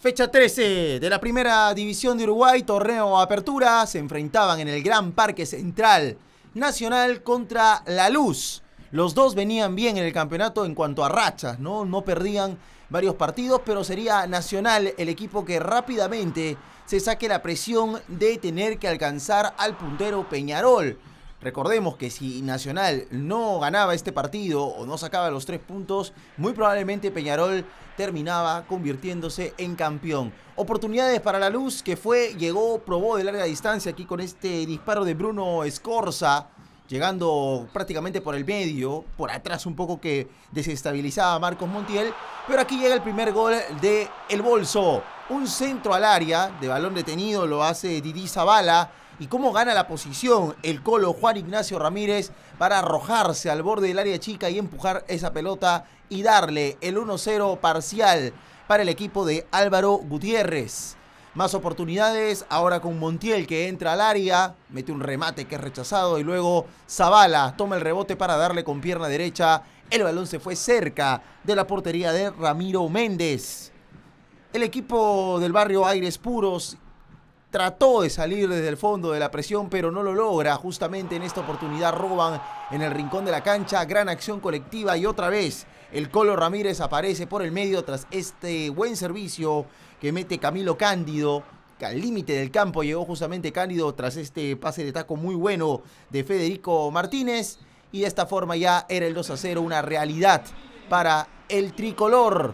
Fecha 13 de la primera división de Uruguay, torneo Apertura, se enfrentaban en el Gran Parque Central Nacional contra La Luz. Los dos venían bien en el campeonato en cuanto a rachas, ¿no? No perdían varios partidos, pero sería Nacional el equipo que rápidamente se saque la presión de tener que alcanzar al puntero Peñarol. Recordemos que si Nacional no ganaba este partido o no sacaba los tres puntos, muy probablemente Peñarol terminaba convirtiéndose en campeón. Oportunidades para la luz que fue, llegó, probó de larga distancia aquí con este disparo de Bruno Escorza llegando prácticamente por el medio, por atrás un poco que desestabilizaba a Marcos Montiel, pero aquí llega el primer gol de El Bolso un centro al área de balón detenido, lo hace Didi Zavala. ¿Y cómo gana la posición el colo Juan Ignacio Ramírez para arrojarse al borde del área chica y empujar esa pelota y darle el 1-0 parcial para el equipo de Álvaro Gutiérrez? Más oportunidades ahora con Montiel que entra al área, mete un remate que es rechazado y luego Zavala toma el rebote para darle con pierna derecha. El balón se fue cerca de la portería de Ramiro Méndez. El equipo del barrio Aires Puros trató de salir desde el fondo de la presión, pero no lo logra. Justamente en esta oportunidad roban en el rincón de la cancha, gran acción colectiva y otra vez el Colo Ramírez aparece por el medio tras este buen servicio que mete Camilo Cándido. Que al límite del campo llegó justamente Cándido tras este pase de taco muy bueno de Federico Martínez. Y de esta forma ya era el 2 a 0 una realidad para el tricolor.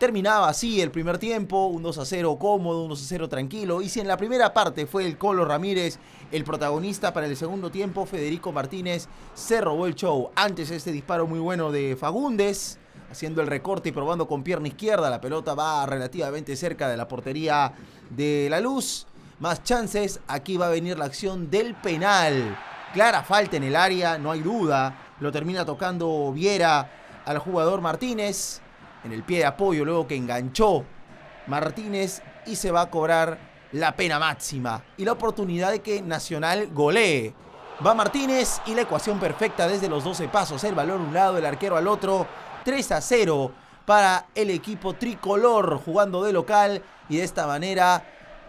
Terminaba así el primer tiempo, un 2 a 0 cómodo, un 2 a 0 tranquilo. Y si en la primera parte fue el Colo Ramírez el protagonista para el segundo tiempo, Federico Martínez se robó el show. Antes este disparo muy bueno de Fagundes, haciendo el recorte y probando con pierna izquierda. La pelota va relativamente cerca de la portería de la luz. Más chances, aquí va a venir la acción del penal. Clara falta en el área, no hay duda. Lo termina tocando Viera al jugador Martínez en el pie de apoyo luego que enganchó Martínez y se va a cobrar la pena máxima y la oportunidad de que Nacional golee. Va Martínez y la ecuación perfecta desde los 12 pasos, el balón un lado, el arquero al otro, 3 a 0 para el equipo tricolor jugando de local y de esta manera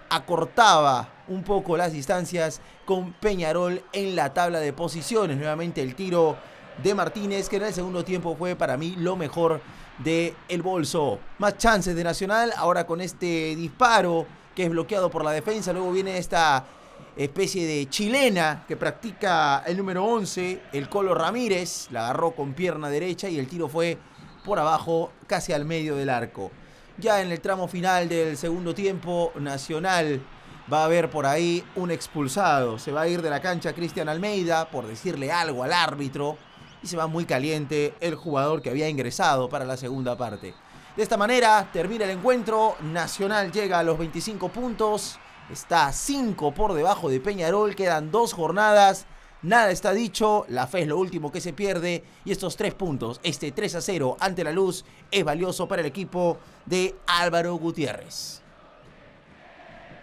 acortaba un poco las distancias con Peñarol en la tabla de posiciones. Nuevamente el tiro de Martínez, que en el segundo tiempo fue para mí lo mejor de el bolso. Más chances de Nacional, ahora con este disparo que es bloqueado por la defensa, luego viene esta especie de chilena que practica el número 11, el Colo Ramírez, la agarró con pierna derecha y el tiro fue por abajo, casi al medio del arco. Ya en el tramo final del segundo tiempo, Nacional va a haber por ahí un expulsado. Se va a ir de la cancha Cristian Almeida por decirle algo al árbitro y se va muy caliente el jugador que había ingresado para la segunda parte. De esta manera termina el encuentro, Nacional llega a los 25 puntos, está 5 por debajo de Peñarol, quedan dos jornadas, nada está dicho, la fe es lo último que se pierde y estos tres puntos, este 3 a 0 ante la luz, es valioso para el equipo de Álvaro Gutiérrez.